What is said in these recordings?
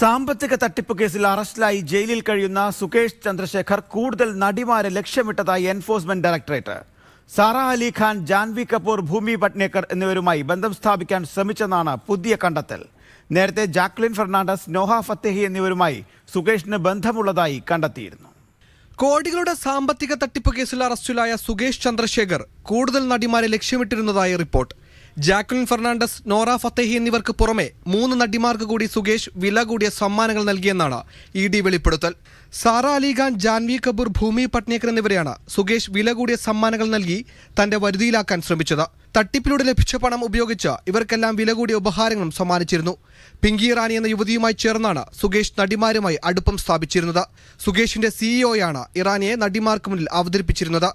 സാമ്പത്തിക തട്ടിപ്പ് കേസിൽ അറസ്റ്റിലായി ജയിലിൽ കഴിയുന്ന സുകേഷ് ചന്ദ്രശേഖർ കൂടുതൽ നടിമാരെ ലക്ഷ്യമിട്ടതായി എൻഫോഴ്സ്മെന്റ് ഡയറക്ടറേറ്റ് സാറ അലി ഖാൻ ജാൻവി കപൂർ ഭൂമി പട്നേക്കർ എന്നിവരുമായി ബന്ധം സ്ഥാപിക്കാൻ ശ്രമിച്ചെന്നാണ് പുതിയ കണ്ടെത്തൽ നേരത്തെ ജാക്ലിൻ ഫെർണാണ്ടസ് നോഹ ഫത്തേഹി എന്നിവരുമായി സുകേഷിന് ബന്ധമുള്ളതായി കണ്ടെത്തിയിരുന്നു കോടികളുടെ സാമ്പത്തിക തട്ടിപ്പ് കേസിൽ അറസ്റ്റിലായ സുകേഷ് ചന്ദ്രശേഖർ കൂടുതൽ നടിമാരെ ലക്ഷ്യമിട്ടിരുന്നതായി report Jacqueline Fernandez Nora Fatehi എന്നിവർക്ക് പുറമെ മൂന്ന് നടിമാർക്ക് കൂടി സുകേഷ് വില കൂടിയ സമ്മാനങ്ങൾ നൽകിയെന്നാണ് ഇ ഡി വെളിപ്പെടുത്തൽ സാറ അലിഖാൻ ജാൻവി കപൂർ ഭൂമി പട്നേക്കർ എന്നിവരെയാണ് സുകേഷ് വില കൂടിയ സമ്മാനങ്ങൾ നൽകി തന്റെ വരുതിയിലാക്കാൻ ശ്രമിച്ചത് തട്ടിപ്പിലൂടെ ലഭിച്ച പണം ഉപയോഗിച്ച് ഇവർക്കെല്ലാം വില കൂടിയ ഉപഹാരങ്ങളും സമ്മാനിച്ചിരുന്നു പിങ്കി ഇറാനി എന്ന യുവതിയുമായി ചേർന്നാണ് സുഗേഷ് നടിമാരുമായി അടുപ്പം സ്ഥാപിച്ചിരുന്നത് സുഗേഷിന്റെ സിഇഒയാണ് e ഇറാനിയെ നടിമാർക്ക് മുന്നിൽ അവതരിപ്പിച്ചിരുന്നത്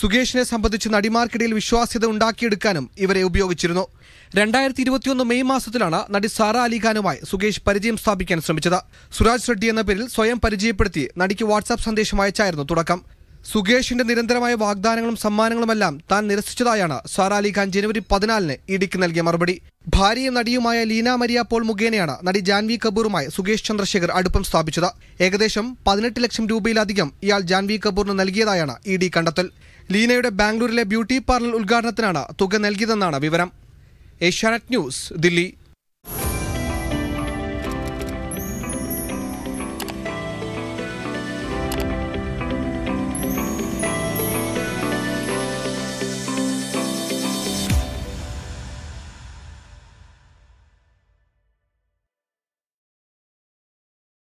സുഗേഷിനെ സംബന്ധിച്ച് നടിമാർക്കിടയിൽ വിശ്വാസ്യത ഉണ്ടാക്കിയെടുക്കാനും ഇവരെ ഉപയോഗിച്ചിരുന്നു രണ്ടായിരത്തി ഇരുപത്തിയൊന്ന് മെയ് മാസത്തിലാണ് നടി സാറ അലിഖാനുമായി സുഗേഷ് പരിചയം സ്ഥാപിക്കാൻ ശ്രമിച്ചത് സുരാജ് റെഡ്ഡി എന്ന പേരിൽ സ്വയം പരിചയപ്പെടുത്തി നടിക്ക് വാട്സാപ്പ് സന്ദേശം അയച്ചായിരുന്നു തുടക്കം സുകേഷിന്റെ നിരന്തരമായ വാഗ്ദാനങ്ങളും സമ്മാനങ്ങളുമെല്ലാം താൻ നിരസിച്ചതായാണ് സാറ അലിഖാൻ ജനുവരി പതിനാലിന് ഇടിക്ക് നൽകിയ മറുപടി ഭാര്യയും നടിയുമായ ലീന മരിയ പോൾ മുഖേനയാണ് നടി ജാൻവി കപൂറുമായി സുകേഷ് ചന്ദ്രശേഖർ അടുപ്പം സ്ഥാപിച്ചത് ഏകദേശം പതിനെട്ട് ലക്ഷം രൂപയിലധികം ഇയാൾ ജാൻവി കപൂറിന് നൽകിയതായാണ് ഇ ഡി കണ്ടെത്തൽ ലീനയുടെ ബാംഗ്ലൂരിലെ ബ്യൂട്ടി പാർലർ ഉദ്ഘാടനത്തിനാണ് തുക നൽകിയതെന്നാണ് വിവരം ഏഷ്യാനെറ്റ് ന്യൂസ് ദില്ലി